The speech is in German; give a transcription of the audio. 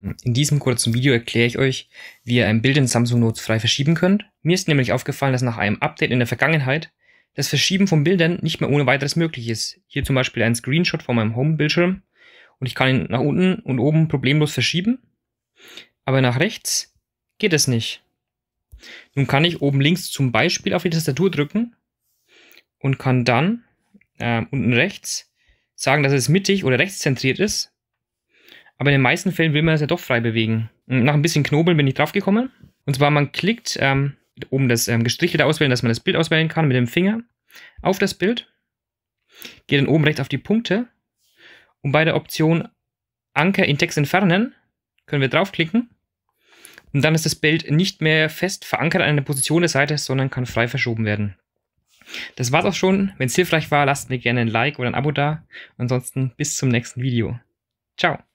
In diesem kurzen Video erkläre ich euch, wie ihr ein Bild in Samsung Notes frei verschieben könnt. Mir ist nämlich aufgefallen, dass nach einem Update in der Vergangenheit das Verschieben von Bildern nicht mehr ohne weiteres möglich ist. Hier zum Beispiel ein Screenshot von meinem Home-Bildschirm und ich kann ihn nach unten und oben problemlos verschieben, aber nach rechts geht es nicht. Nun kann ich oben links zum Beispiel auf die Tastatur drücken und kann dann äh, unten rechts sagen, dass es mittig oder rechtszentriert ist aber in den meisten Fällen will man es ja doch frei bewegen. Und nach ein bisschen Knobeln bin ich draufgekommen. Und zwar, man klickt ähm, oben das ähm, gestrichelte auswählen, dass man das Bild auswählen kann mit dem Finger auf das Bild. Geht dann oben rechts auf die Punkte. Und bei der Option Anker in Text entfernen können wir draufklicken. Und dann ist das Bild nicht mehr fest verankert an einer Position der Seite, sondern kann frei verschoben werden. Das war's auch schon. Wenn es hilfreich war, lasst mir gerne ein Like oder ein Abo da. Ansonsten bis zum nächsten Video. Ciao.